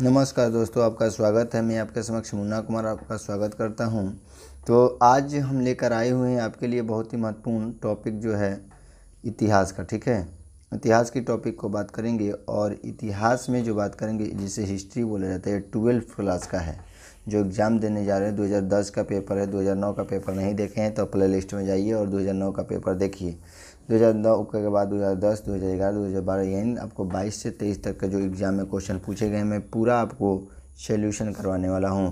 नमस्कार दोस्तों आपका स्वागत है मैं आपके समक्ष मुन्ना कुमार आपका स्वागत करता हूं तो आज हम लेकर आए हुए हैं आपके लिए बहुत ही महत्वपूर्ण टॉपिक जो है इतिहास का ठीक है इतिहास की टॉपिक को बात करेंगे और इतिहास में जो बात करेंगे जिसे हिस्ट्री बोला जाता है ट्वेल्थ क्लास का है जो एग्ज़ाम देने जा रहे हैं 2010 का पेपर है 2009 का पेपर नहीं देखे हैं तो प्ले लिस्ट में जाइए और 2009 का पेपर देखिए 2009 के बाद 2010 2011 2012 यानी आपको 22 से 23 तक का जो एग्ज़ाम में क्वेश्चन पूछे गए मैं पूरा आपको सोल्यूशन करवाने वाला हूँ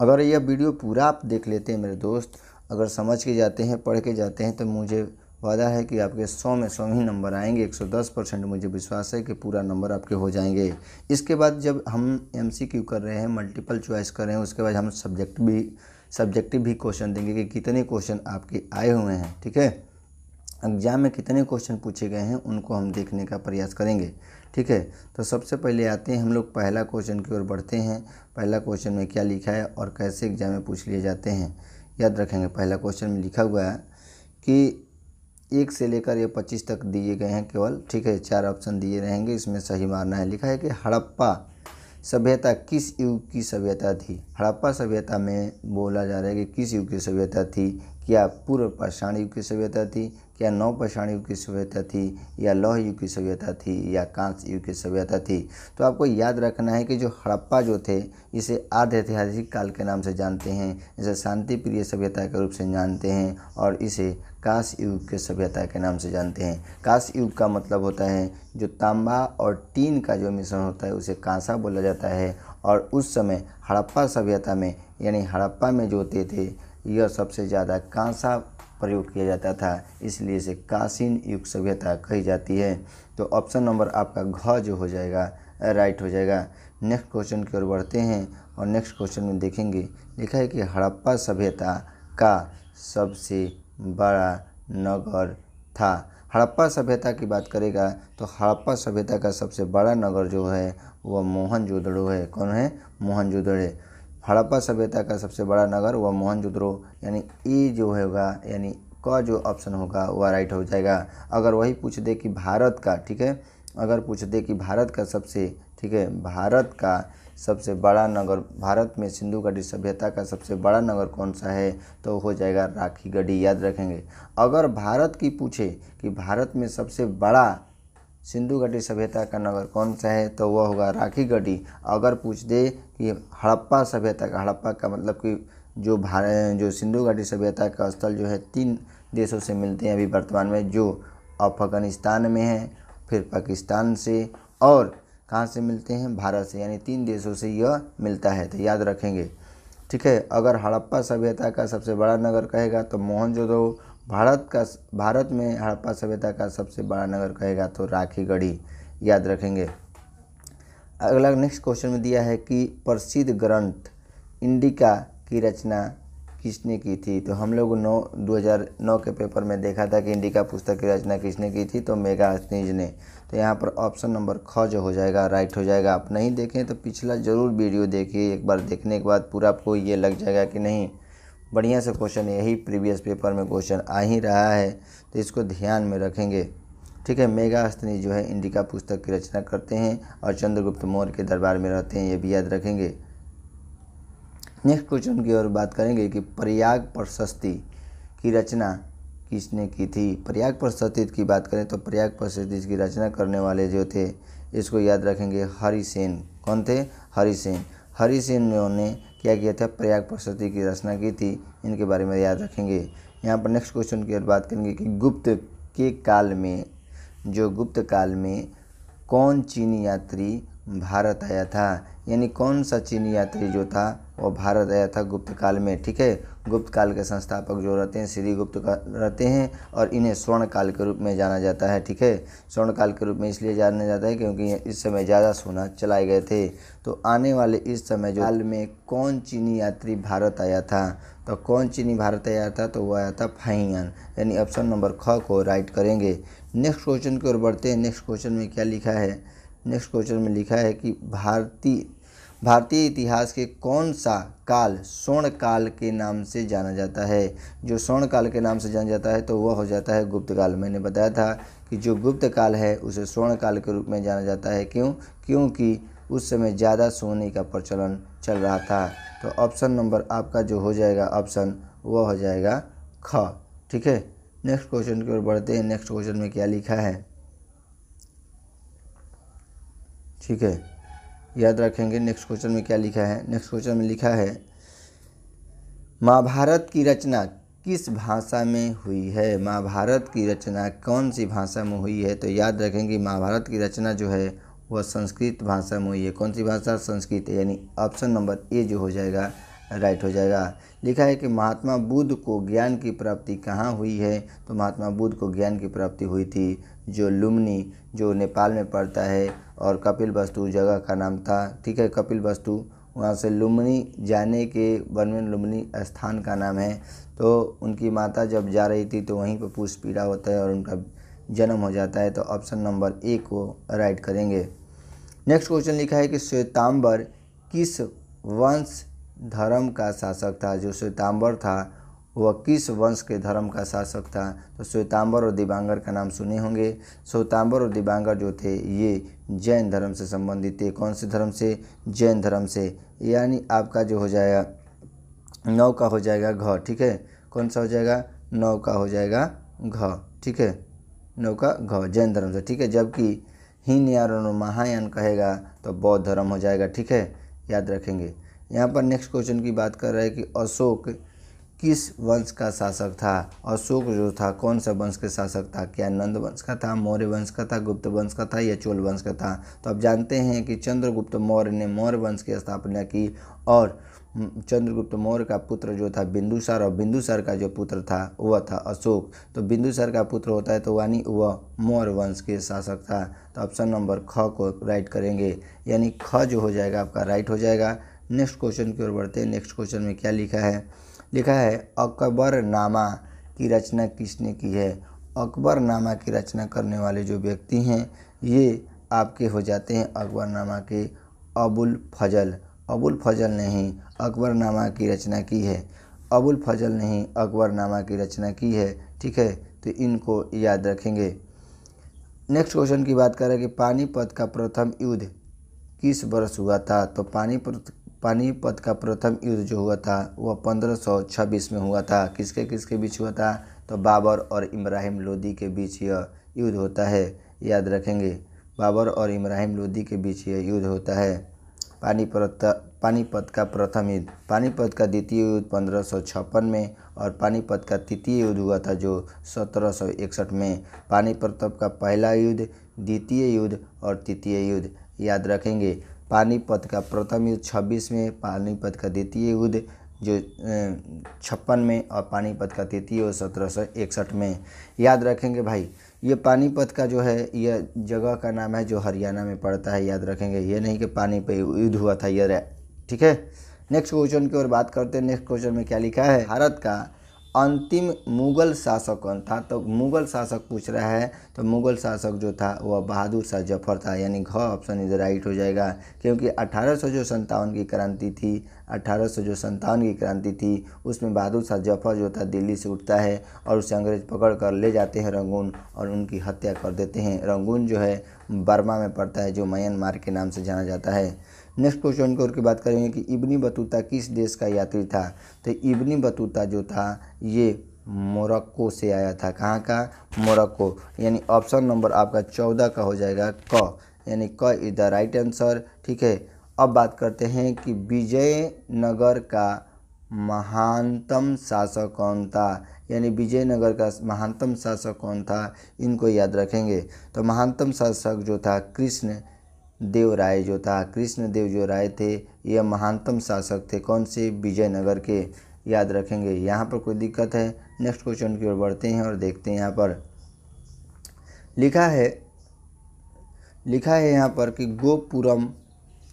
अगर यह वीडियो पूरा आप देख लेते हैं मेरे दोस्त अगर समझ के जाते हैं पढ़ के जाते हैं तो मुझे वादा है कि आपके 100 में 100 ही नंबर आएंगे 110 परसेंट मुझे विश्वास है कि पूरा नंबर आपके हो जाएंगे इसके बाद जब हम एम कर रहे हैं मल्टीपल चॉइस कर रहे हैं उसके बाद हम सब्जेक्ट भी सब्जेक्टिव भी क्वेश्चन देंगे कि कितने क्वेश्चन आपके आए हुए हैं ठीक है एग्जाम में कितने क्वेश्चन पूछे गए हैं उनको हम देखने का प्रयास करेंगे ठीक है तो सबसे पहले आते हैं हम लोग पहला क्वेश्चन की ओर बढ़ते हैं पहला क्वेश्चन में क्या लिखा है और कैसे एग्जाम में पूछ लिए जाते हैं याद रखेंगे पहला क्वेश्चन में लिखा हुआ है कि एक से लेकर ये पच्चीस तक दिए गए हैं केवल ठीक है चार ऑप्शन दिए रहेंगे इसमें सही मारना है लिखा है कि हड़प्पा सभ्यता किस युग की सभ्यता थी हड़प्पा सभ्यता में बोला जा रहा है कि किस युग की सभ्यता थी क्या पूर्व पाषाण युग की सभ्यता थी क्या नवपाषाण युग की सभ्यता थी या लौह युग की सभ्यता थी या कांस युग की सभ्यता थी तो आपको याद रखना है कि जो हड़प्पा जो थे इसे आध ऐतिहासिक काल के नाम से जानते हैं इसे शांति प्रिय सभ्यता के रूप से जानते हैं और इसे कांस युग के सभ्यता के नाम से जानते हैं कांस युग का मतलब होता है जो तांबा और टीन का जो मिश्रण होता है उसे कांसा बोला जाता है और उस समय हड़प्पा सभ्यता में यानी हड़प्पा में जो होते थे यह सबसे ज़्यादा कांसा प्रयोग किया जाता था इसलिए इसे काशीन युग सभ्यता कही जाती है तो ऑप्शन नंबर आपका घ जो हो जाएगा राइट हो जाएगा नेक्स्ट क्वेश्चन की ओर बढ़ते हैं और नेक्स्ट क्वेश्चन में देखेंगे लिखा है कि हड़प्पा सभ्यता का सबसे बड़ा नगर था हड़प्पा सभ्यता की बात करेगा तो हड़प्पा सभ्यता का सबसे बड़ा नगर जो है वह मोहनजोदड़ो है कौन है मोहनजोदड़ो हड़प्पा सभ्यता का सबसे बड़ा नगर वह मोहनजोदड़ो यानी ई जो होगा यानी का जो ऑप्शन होगा वह राइट हो जाएगा अगर वही पूछ दे कि भारत का ठीक है अगर पूछ दे कि भारत का सबसे ठीक है भारत का सबसे बड़ा नगर भारत में सिंधु घाटी सभ्यता का सबसे बड़ा नगर कौन सा है तो हो जाएगा राखी गढ़ी याद रखेंगे अगर भारत की पूछे कि भारत में सबसे बड़ा सिंधु घाटी सभ्यता का नगर कौन सा है तो वह होगा राखी गढ़ी अगर पूछ दे कि हड़प्पा सभ्यता का हड़प्पा का मतलब कि जो भारत जो सिंधु घाटी सभ्यता का स्थल जो है तीन देशों से मिलते हैं अभी वर्तमान में जो अफगानिस्तान में है फिर पाकिस्तान से और कहाँ से मिलते हैं भारत से यानी तीन देशों से यह मिलता है तो याद रखेंगे ठीक है अगर हड़प्पा सभ्यता का सबसे बड़ा नगर कहेगा तो मोहनजोदड़ो भारत का भारत में हड़प्पा सभ्यता का सबसे बड़ा नगर कहेगा तो राखी गढ़ी याद रखेंगे अगला नेक्स्ट क्वेश्चन में दिया है कि प्रसिद्ध ग्रंथ इंडिका की रचना किसने की थी तो हम लोग नौ दो के पेपर में देखा था कि इंडिका पुस्तक की रचना किसने की थी तो मेगा हस्नीज ने तो यहाँ पर ऑप्शन नंबर ख जो हो जाएगा राइट हो जाएगा आप नहीं देखें तो पिछला ज़रूर वीडियो देखिए एक बार देखने के बाद पूरा आपको ये लग जाएगा कि नहीं बढ़िया से क्वेश्चन यही प्रीवियस पेपर में क्वेश्चन आ ही रहा है तो इसको ध्यान में रखेंगे ठीक है मेघा हस्तनी जो है इंडिका पुस्तक की रचना करते हैं और चंद्रगुप्त मौर्य के दरबार में रहते हैं ये भी याद रखेंगे नेक्स्ट क्वेश्चन की ओर बात करेंगे कि प्रयाग प्रशस्ति की रचना किसने की थी प्रयाग प्रशस्ति की बात करें तो प्रयाग प्रशस्ति की रचना करने वाले जो थे इसको याद रखेंगे हरिसेन कौन थे हरिसेन हरिसेन ने उन्हें किया गया था प्रयाग प्रशस्ति की रचना की थी इनके बारे में याद रखेंगे यहाँ पर नेक्स्ट क्वेश्चन की बात करेंगे कि गुप्त के काल में जो गुप्त काल में कौन चीनी यात्री भारत आया था यानी कौन सा चीनी यात्री जो था वो भारत आया था गुप्त काल में ठीक है गुप्त काल के संस्थापक जो रहते हैं श्री गुप्त का रहते हैं और इन्हें स्वर्ण काल के रूप में जाना जाता है ठीक है स्वर्ण काल के रूप में इसलिए जाना जाता है क्योंकि इस समय ज़्यादा सोना चलाए गए थे तो आने वाले इस समय जो काल में कौन चीनी यात्री भारत आया था तो कौन चीनी भारत आया था तो वो आया था फाइयान यानी ऑप्शन नंबर ख को राइट करेंगे नेक्स्ट क्वेश्चन की ओर बढ़ते हैं नेक्स्ट क्वेश्चन में क्या लिखा है नेक्स्ट क्वेश्चन में लिखा है कि भारतीय भारतीय इतिहास के कौन सा काल स्वर्ण काल के नाम से जाना जाता है जो स्वर्ण काल के नाम से जाना जाता है तो वह हो जाता है गुप्त काल मैंने बताया था कि जो गुप्त काल है उसे स्वर्ण काल के रूप में जाना जाता है क्यों क्योंकि उस समय ज़्यादा सोने का प्रचलन चल रहा था तो ऑप्शन नंबर आपका जो हो जाएगा ऑप्शन वह हो जाएगा ख ठीक है नेक्स्ट क्वेश्चन की ओर बढ़ते हैं नेक्स्ट क्वेश्चन में क्या लिखा है ठीक है याद रखेंगे नेक्स्ट क्वेश्चन में क्या लिखा है नेक्स्ट क्वेश्चन में लिखा है महाभारत की रचना किस भाषा में हुई है महाभारत की रचना कौन सी भाषा में हुई है तो याद रखेंगे महाभारत की रचना जो है वह संस्कृत भाषा में हुई है कौन सी भाषा संस्कृत यानी ऑप्शन नंबर ए जो हो जाएगा राइट हो जाएगा लिखा है कि महात्मा बुद्ध को ज्ञान की प्राप्ति कहाँ हुई है तो महात्मा बुद्ध को ज्ञान की प्राप्ति हुई थी जो लुमनी जो नेपाल में पड़ता है और कपिल वस्तु जगह का नाम था ठीक है कपिल वस्तु वहाँ से लुमनी जाने के वन लुमनी स्थान का नाम है तो उनकी माता जब जा रही थी तो वहीं पर पुष्प पीड़ा होता है और उनका जन्म हो जाता है तो ऑप्शन नंबर ए को राइट करेंगे नेक्स्ट क्वेश्चन लिखा है कि श्वेतांबर किस वंश धर्म का शासक था जो श्वेतांबर था वह किस वंश के धर्म का शासक था तो श्वेतांबर और दिबांगर का नाम सुने होंगे श्वेतांबर और दिबांगर जो थे ये जैन धर्म से संबंधित थे कौन से धर्म से जैन धर्म से यानी आपका जो हो जाएगा नौ का हो जाएगा घ ठीक है कौन सा हो जाएगा नौ का हो जाएगा घ ठीक है नौ का घ जैन धर्म से ठीक है जबकि हीन यान और महायान कहेगा तो बौद्ध धर्म हो जाएगा ठीक है याद रखेंगे यहाँ पर नेक्स्ट क्वेश्चन की बात कर रहा है कि अशोक किस वंश का शासक था अशोक जो था कौन सा वंश का शासक था क्या नंद वंश का था मौर्य वंश का था गुप्त वंश का था या चोल वंश का था तो आप जानते हैं कि चंद्रगुप्त मौर्य ने मौर्य वंश की स्थापना की और चंद्रगुप्त मौर्य का पुत्र जो था बिंदुसार और बिंदुसार का जो पुत्र था वह था अशोक तो बिंदुसार का पुत्र होता है तो वानी वह मौर्य वंश के शासक था तो ऑप्शन नंबर ख को राइट करेंगे यानी ख जो हो जाएगा आपका राइट हो जाएगा नेक्स्ट क्वेश्चन की ओर बढ़ते हैं नेक्स्ट क्वेश्चन में क्या लिखा है लिखा है अकबरनामा की रचना किसने की है अकबर नामा की रचना करने वाले जो व्यक्ति हैं ये आपके हो जाते हैं अकबर नामा के अबुल फजल अबुल फजल ने ही नामा की रचना की है अबुल फजल ने ही अकबरनामा की रचना की है ठीक है तो इनको याद रखेंगे नेक्स्ट क्वेश्चन की बात करें कि पानीपत का प्रथम युद्ध किस वर्ष हुआ था तो पानीपत पानीपत का प्रथम युद्ध जो हुआ था वह 1526 में हुआ था किसके किसके बीच हुआ था तो बाबर और इब्राहिम लोदी के बीच यह युद्ध होता है याद रखेंगे बाबर और इब्राहिम लोदी के बीच यह युद्ध होता है पानीपत पानीपत का प्रथम युद्ध पानीपत का द्वितीय युद्ध पंद्रह में और पानीपत का तृतीय युद्ध हुआ था जो सत्रह में पानीपत का पहला युद्ध द्वितीय युद्ध और तृतीय युद्ध याद रखेंगे पानीपत का प्रथम युद्ध छब्बीस में पानीपत का द्वितीय युद्ध जो छप्पन में और पानीपत का तृतीय और सत्रह सौ इकसठ में याद रखेंगे भाई ये पानीपत का जो है यह जगह का नाम है जो हरियाणा में पड़ता है याद रखेंगे ये नहीं कि पानी पे युद्ध हुआ था यह ठीक है नेक्स्ट क्वेश्चन की ओर बात करते हैं नेक्स्ट क्वेश्चन में क्या लिखा है भारत का अंतिम मुग़ल शासक कौन था तो मुग़ल शासक पूछ रहा है तो मुग़ल शासक जो था वह बहादुर शाह जफ़र था यानी घ ऑप्शन इज राइट हो जाएगा क्योंकि अठारह सौ जो संतावन की क्रांति थी अठारह सौ जो संतावन की क्रांति थी उसमें बहादुर शाह जफ़र जो था दिल्ली से उठता है और उसे अंग्रेज पकड़ कर ले जाते हैं रंगून और उनकी हत्या कर देते हैं रंगून जो है बर्मा में पड़ता है जो म्यांमार के नाम से जाना जाता है नेक्स्ट क्वेश्चन की ओर की बात करेंगे कि इब्नी बतूता किस देश का यात्री था तो इब्नी बतूता जो था ये मोरक्को से आया था कहाँ का मोरक्को यानी ऑप्शन नंबर आपका चौदह का हो जाएगा क यानी क इज द राइट आंसर ठीक है अब बात करते हैं कि विजय नगर का महानतम शासक कौन था यानी विजयनगर का महानतम शासक कौन था इनको याद रखेंगे तो महानतम शासक जो था कृष्ण देव राय जो था कृष्ण देव जो राय थे यह महानतम शासक थे कौन से विजयनगर के याद रखेंगे यहाँ पर कोई दिक्कत है नेक्स्ट क्वेश्चन की ओर बढ़ते हैं और देखते हैं यहाँ पर लिखा है लिखा है यहाँ पर कि गोपुरम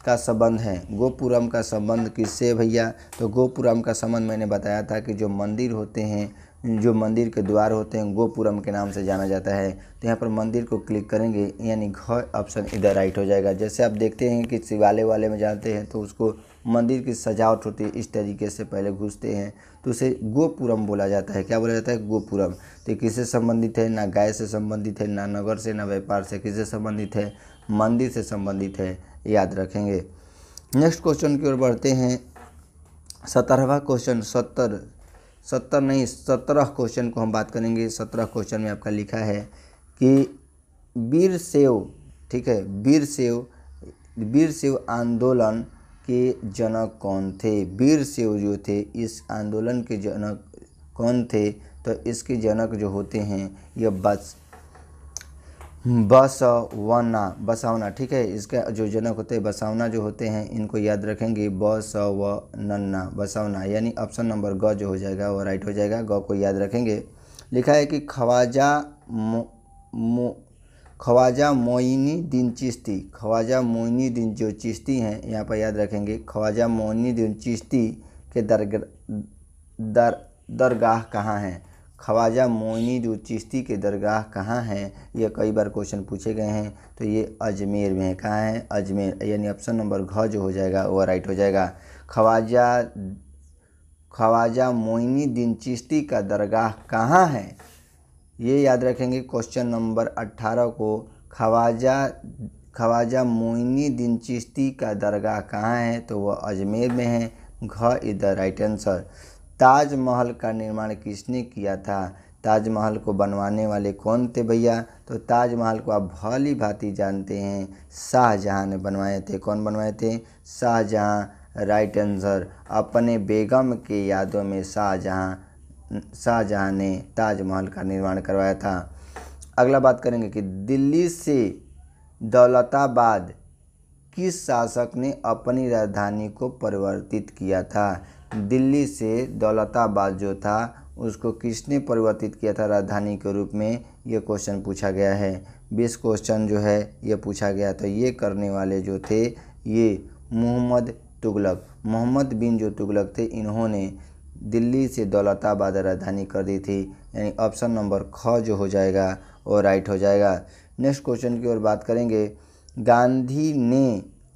का संबंध है गोपुरम का संबंध किससे भैया तो गोपुरम का संबंध मैंने बताया था कि जो मंदिर होते हैं जो मंदिर के द्वार होते हैं गोपुरम के नाम से जाना जाता है तो यहाँ पर मंदिर को क्लिक करेंगे यानी घर ऑप्शन इधर राइट हो जाएगा जैसे आप देखते हैं कि शिवालय वाले में जाते हैं तो उसको मंदिर की सजावट होती है इस तरीके से पहले घुसते हैं तो उसे गोपुरम बोला जाता है क्या बोला जाता है गोपुरम तो किससे संबंधित है ना गाय से संबंधित है ना नगर से ना व्यापार से किससे संबंधित है मंदिर से संबंधित है याद रखेंगे नेक्स्ट क्वेश्चन की ओर बढ़ते हैं सत्रहवा क्वेश्चन सत्तर सत्तर नहीं सत्रह क्वेश्चन को हम बात करेंगे सत्रह क्वेश्चन में आपका लिखा है कि वीर सेव ठीक है वीर सेव वीर सेव आंदोलन के जनक कौन थे वीर सेव जो थे इस आंदोलन के जनक कौन थे तो इसके जनक जो होते हैं यह बस बसवना बसावना ठीक है इसके जो जनक होते हैं बसावना जो होते हैं इनको याद रखेंगे व नन्ना बसावना यानी ऑप्शन नंबर ग जो हो जाएगा वो राइट हो जाएगा ग को याद रखेंगे लिखा है कि ख्वाजा मो, ख्वाजा मोइनी दिन चिश्ती ख्वाजा मोइनी दिन जो चिश्ती हैं यहाँ पर याद रखेंगे ख्वाजा मोइनी दिन चिश्ती के दर दर दरगाह कहाँ हैं ख्वाजा मोइनुद्दीन चिश्ती के दरगाह कहाँ हैं यह कई बार क्वेश्चन पूछे गए हैं तो ये अजमेर में है कहाँ हैं अजमेर यानी ऑप्शन नंबर घ जो हो जाएगा वह राइट हो जाएगा ख्वाजा ख्वाजा मोइनुद्दीन चिश्ती का दरगाह कहाँ है ये याद रखेंगे क्वेश्चन नंबर अट्ठारह को ख्वाजा ख्वाजा मोइनुद्दीन चिश्ती का दरगाह कहाँ है तो वह अजमेर में है घ is the right answer Taj Mahal का निर्माण किसने किया था ताजमहल को बनवाने वाले कौन थे भैया तो ताजमहल को आप भली भांति जानते हैं शाहजहाँ ने बनवाए थे कौन बनवाए थे शाहजहाँ राइट आंसर अपने बेगम के यादों में शाहजहाँ शाहजहाँ ने ताजमहल का निर्माण करवाया था अगला बात करेंगे कि दिल्ली से दौलताबाद किस शासक ने अपनी राजधानी को परिवर्तित किया था दिल्ली से दौलताबाद जो था उसको किसने परिवर्तित किया था राजधानी के रूप में ये क्वेश्चन पूछा गया है बीस क्वेश्चन जो है ये पूछा गया तो ये करने वाले जो थे ये मोहम्मद तुगलक मोहम्मद बिन जो तुगलक थे इन्होंने दिल्ली से दौलताबाद राजधानी कर दी थी यानी ऑप्शन नंबर ख जो हो जाएगा वो राइट हो जाएगा नेक्स्ट क्वेश्चन की ओर बात करेंगे गांधी ने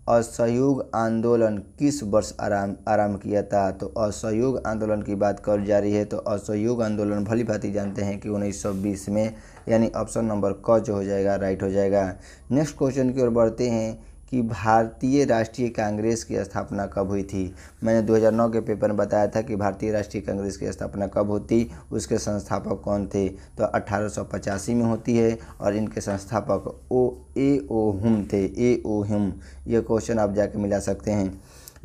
असहयोग आंदोलन किस वर्ष आराम आरम्भ किया था तो असहयोग आंदोलन की बात कर जा रही है तो असहयोग आंदोलन भली भांति जानते हैं कि 1920 में यानी ऑप्शन नंबर क जो हो जाएगा राइट हो जाएगा नेक्स्ट क्वेश्चन की ओर बढ़ते हैं कि भारतीय राष्ट्रीय कांग्रेस की स्थापना कब हुई थी मैंने 2009 के पेपर में बताया था कि भारतीय राष्ट्रीय कांग्रेस की स्थापना कब होती उसके संस्थापक कौन थे तो अठारह में होती है और इनके संस्थापक ओ ए ओ हम थे ए ओ हम ये क्वेश्चन आप जाके मिला सकते हैं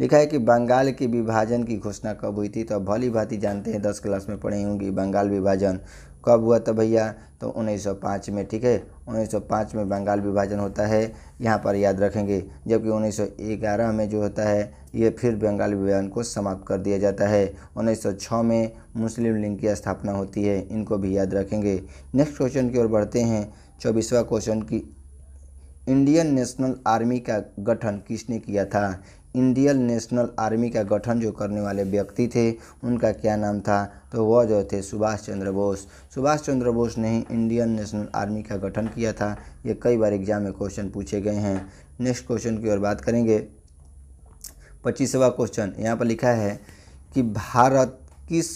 लिखा है कि बंगाल के विभाजन की घोषणा कब हुई थी तो भली भांति जानते हैं दस क्लास में पढ़े होंगी बंगाल विभाजन कब हुआ था भैया तो 1905 में ठीक है 1905 में बंगाल विभाजन होता है यहाँ पर याद रखेंगे जबकि 1911 में जो होता है ये फिर बंगाल विभाजन को समाप्त कर दिया जाता है 1906 में मुस्लिम लीग की स्थापना होती है इनको भी याद रखेंगे नेक्स्ट क्वेश्चन की ओर बढ़ते हैं चौबीसवा क्वेश्चन की इंडियन नेशनल आर्मी का गठन किसने किया था इंडियन नेशनल आर्मी का गठन जो करने वाले व्यक्ति थे उनका क्या नाम था तो वह जो थे सुभाष चंद्र बोस सुभाष चंद्र बोस ने ही इंडियन नेशनल आर्मी का गठन किया था ये कई बार एग्जाम में क्वेश्चन पूछे गए हैं नेक्स्ट क्वेश्चन की ओर बात करेंगे पच्चीसवा क्वेश्चन यहाँ पर लिखा है कि भारत किस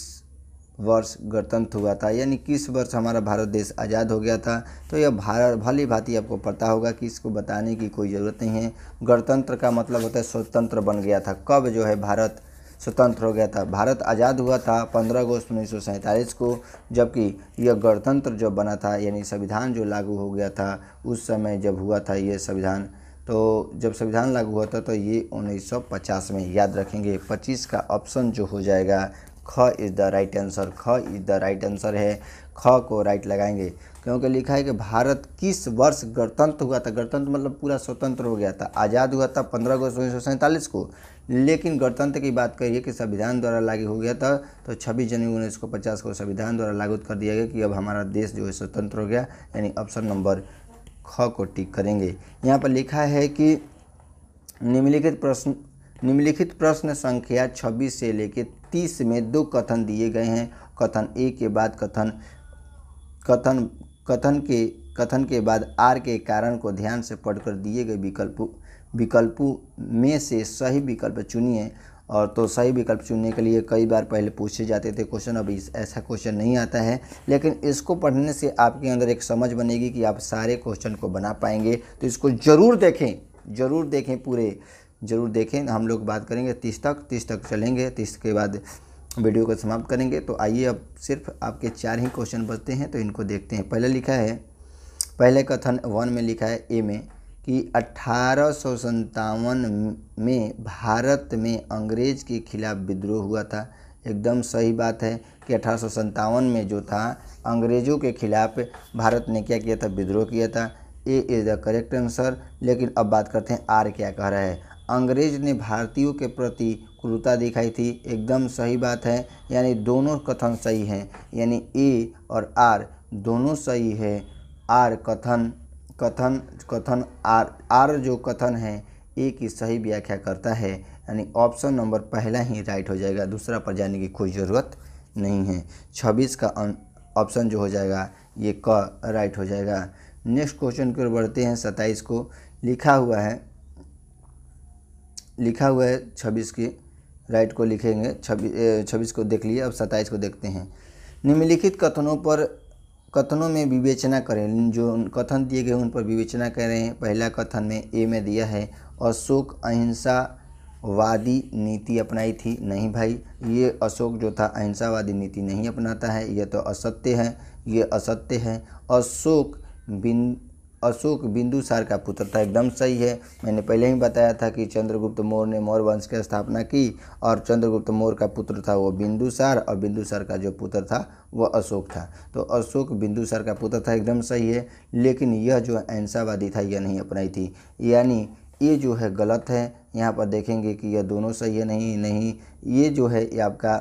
वर्ष गणतंत्र हुआ था यानी किस वर्ष हमारा भारत देश आज़ाद हो गया था तो यह भारत भली भांति आपको पता होगा कि इसको बताने की कोई ज़रूरत नहीं है गणतंत्र का मतलब होता है स्वतंत्र बन गया था कब जो है भारत स्वतंत्र हो गया था भारत आज़ाद हुआ था 15 अगस्त उन्नीस को जबकि यह गणतंत्र जो बना था यानी संविधान जो लागू हो गया था उस समय जब हुआ था यह संविधान तो जब संविधान लागू हुआ था तो ये 1950 में याद रखेंगे 25 का ऑप्शन जो हो जाएगा ख इज़ द राइट आंसर ख इज़ द राइट आंसर है ख को राइट लगाएंगे क्योंकि लिखा है कि भारत किस वर्ष गणतंत्र हुआ था गणतंत्र मतलब पूरा स्वतंत्र हो गया था आज़ाद हुआ था पंद्रह अगस्त उन्नीस को लेकिन गणतंत्र की बात करिए कि संविधान द्वारा लागू हो गया था तो 26 जनवरी उन्नीस को पचास को संविधान द्वारा लागू कर दिया गया कि अब हमारा देश जो है स्वतंत्र हो गया यानी ऑप्शन नंबर ख को टिक करेंगे यहाँ पर लिखा है कि निम्नलिखित प्रश्न निम्नलिखित प्रश्न संख्या 26 से लेकर तीस में दो कथन दिए गए हैं कथन ए के बाद कथन कथन कथन के कथन के बाद आर के कारण को ध्यान से पढ़कर दिए गए विकल्प विकल्पों में से सही विकल्प चुनिए और तो सही विकल्प चुनने के लिए कई बार पहले पूछे जाते थे क्वेश्चन अब इस ऐसा क्वेश्चन नहीं आता है लेकिन इसको पढ़ने से आपके अंदर एक समझ बनेगी कि आप सारे क्वेश्चन को बना पाएंगे तो इसको ज़रूर देखें ज़रूर देखें पूरे ज़रूर देखें हम लोग बात करेंगे तीस तक तीस तक चलेंगे तीस के बाद वीडियो को समाप्त करेंगे तो आइए अब सिर्फ आपके चार ही क्वेश्चन बचते हैं तो इनको देखते हैं पहले लिखा है पहले कथन वन में लिखा है ए में कि अठारह में भारत में अंग्रेज के खिलाफ विद्रोह हुआ था एकदम सही बात है कि अठारह में जो था अंग्रेज़ों के खिलाफ भारत ने क्या किया था विद्रोह किया था A is the correct answer लेकिन अब बात करते हैं आर क्या कह रहा है अंग्रेज ने भारतीयों के प्रति क्रूरता दिखाई थी एकदम सही बात है यानी दोनों कथन सही हैं यानी ए और आर दोनों सही है आर कथन कथन कथन आर आर जो कथन है ए की सही व्याख्या करता है यानी ऑप्शन नंबर पहला ही राइट हो जाएगा दूसरा पर जाने की कोई ज़रूरत नहीं है छब्बीस का अं, ऑप्शन जो हो जाएगा ये क राइट हो जाएगा नेक्स्ट क्वेश्चन की ओर बढ़ते हैं सत्ताईस को लिखा हुआ है लिखा हुआ है छब्बीस की राइट को लिखेंगे छब्बीस छब्बीस को देख लिए अब सत्ताईस को देखते हैं निम्नलिखित कथनों पर कथनों में विवेचना करें जो कथन दिए गए उन पर विवेचना करें पहला कथन में ए में दिया है अशोक अहिंसा वादी नीति अपनाई थी नहीं भाई ये अशोक जो था अहिंसावादी नीति नहीं अपनाता है यह तो असत्य है ये असत्य है अशोक बिन अशोक बिंदुसार का पुत्र था एकदम सही है मैंने पहले ही बताया था कि चंद्रगुप्त मौर्य ने मौर्य वंश की स्थापना की और चंद्रगुप्त मौर्य का पुत्र था वो बिंदुसार और बिंदुसार का जो पुत्र था वह अशोक था तो अशोक बिंदुसार का पुत्र था एकदम सही है लेकिन यह जो अहिंसावादी था यह नहीं अपनाई थी यानी ये जो है गलत है यहाँ पर देखेंगे कि यह दोनों सही है नहीं नहीं ये जो है ये आपका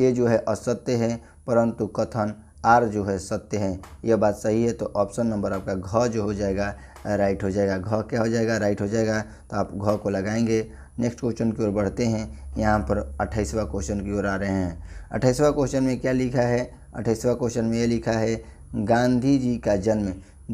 ये जो है असत्य है परंतु कथन आर जो है सत्य है यह बात सही है तो ऑप्शन नंबर आपका घ जो हो जाएगा राइट हो जाएगा घ क्या हो जाएगा राइट हो जाएगा तो आप घ को लगाएंगे नेक्स्ट क्वेश्चन की ओर बढ़ते हैं यहाँ पर अट्ठाईसवा क्वेश्चन की ओर आ रहे हैं अट्ठाईसवा क्वेश्चन में क्या लिखा है अट्ठाईसवा क्वेश्चन में ये लिखा है गांधी जी का जन्म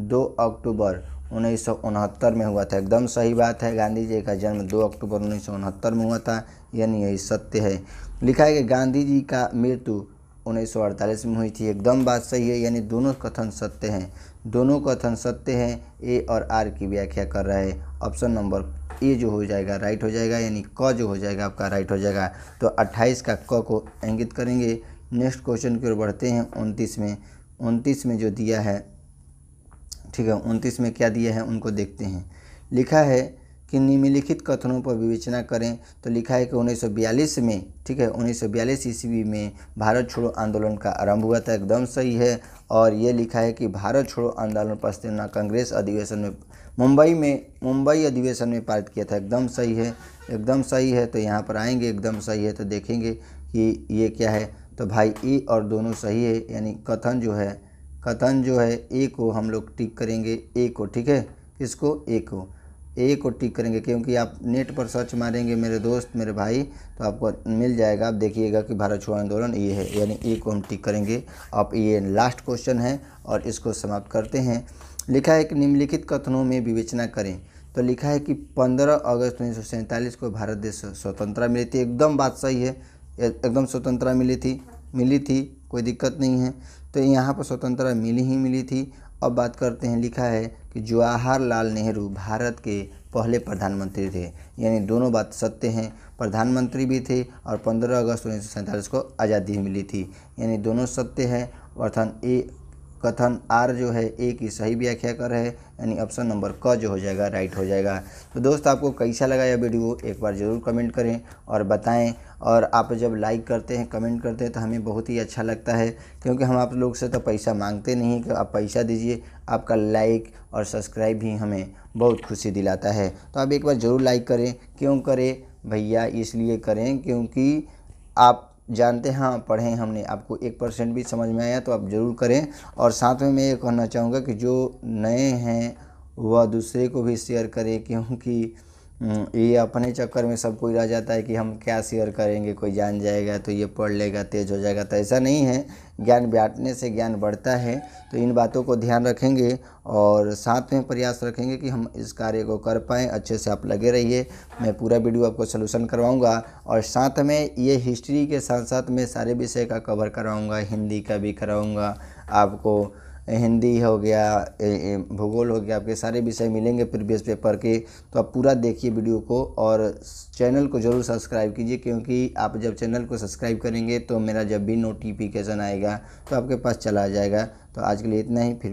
दो अक्टूबर उन्नीस में हुआ था एकदम सही बात है गांधी जी का जन्म दो अक्टूबर उन्नीस में हुआ था यानी यही सत्य है लिखा है कि गांधी जी का मृत्यु 1948 में हुई थी एकदम बात सही है यानी दोनों कथन सत्य हैं दोनों कथन सत्य हैं ए और आर की व्याख्या कर रहा है ऑप्शन नंबर ए जो हो जाएगा राइट हो जाएगा यानी क जो हो जाएगा आपका राइट हो जाएगा तो 28 का क को इंगित करेंगे नेक्स्ट क्वेश्चन की ओर बढ़ते हैं उनतीस में उनतीस में जो दिया है ठीक है उनतीस में क्या दिया है उनको देखते हैं लिखा है कि निम्नलिखित कथनों पर विवेचना करें तो लिखा है कि 1942 में ठीक है 1942 ईस्वी में भारत छोड़ो आंदोलन का आरंभ हुआ था एकदम सही है और ये लिखा है कि भारत छोड़ो आंदोलन ना कांग्रेस अधिवेशन में मुंबई में मुंबई अधिवेशन में पारित किया था एकदम सही है एकदम सही है तो यहाँ पर आएंगे एकदम सही है तो देखेंगे कि ये क्या है तो भाई ई और दोनों सही है यानी कथन जो है कथन जो है ए को हम लोग टिक करेंगे ए को ठीक है किसको ए को ए को टिक करेंगे क्योंकि आप नेट पर सर्च मारेंगे मेरे दोस्त मेरे भाई तो आपको मिल जाएगा आप देखिएगा कि भारत छोड़ो आंदोलन ये है यानी ए को हम टिक करेंगे आप ये लास्ट क्वेश्चन है और इसको समाप्त करते हैं लिखा है कि निम्नलिखित कथनों में विवेचना करें तो लिखा है कि 15 अगस्त उन्नीस को भारत देश स्वतंत्रता मिली थी एकदम बात सही है एकदम स्वतंत्रता मिली थी मिली थी कोई दिक्कत नहीं है तो यहाँ पर स्वतंत्रता मिली ही मिली थी अब बात करते हैं लिखा है कि जवाहरलाल नेहरू भारत के पहले प्रधानमंत्री थे यानी दोनों बात सत्य हैं प्रधानमंत्री भी थे और 15 अगस्त उन्नीस को आज़ादी मिली थी यानी दोनों सत्य हैं अर्थात ए कथन आर जो है ए की सही व्याख्या कर है यानी ऑप्शन नंबर क जो हो जाएगा राइट हो जाएगा तो दोस्त आपको कैसा लगा यह वीडियो एक बार ज़रूर कमेंट करें और बताएं और आप जब लाइक करते हैं कमेंट करते हैं तो हमें बहुत ही अच्छा लगता है क्योंकि हम आप लोग से तो पैसा मांगते नहीं कि आप पैसा दीजिए आपका लाइक और सब्सक्राइब भी हमें बहुत खुशी दिलाता है तो आप एक बार ज़रूर लाइक करें क्यों करें भैया इसलिए करें क्योंकि आप जानते हैं हाँ पढ़ें हमने आपको एक परसेंट भी समझ में आया तो आप ज़रूर करें और साथ में मैं ये कहना चाहूँगा कि जो नए हैं वह दूसरे को भी शेयर करें क्योंकि हम्म, ये अपने चक्कर में सब कोई रह जाता है कि हम क्या शेयर करेंगे कोई जान जाएगा तो ये पढ़ लेगा तेज हो जाएगा तो ऐसा नहीं है ज्ञान बांटने से ज्ञान बढ़ता है तो इन बातों को ध्यान रखेंगे और साथ में प्रयास रखेंगे कि हम इस कार्य को कर पाएँ अच्छे से आप लगे रहिए मैं पूरा वीडियो आपको सोल्यूशन करवाऊँगा और साथ में ये हिस्ट्री के साथ साथ मैं सारे विषय का कवर कराऊँगा हिंदी का भी कराऊँगा आपको हिंदी हो गया भूगोल हो गया आपके सारे विषय मिलेंगे प्रीवियस पेपर के तो आप पूरा देखिए वीडियो को और चैनल को ज़रूर सब्सक्राइब कीजिए क्योंकि आप जब चैनल को सब्सक्राइब करेंगे तो मेरा जब भी नोटिफिकेशन आएगा तो आपके पास चला जाएगा तो आज के लिए इतना ही फिर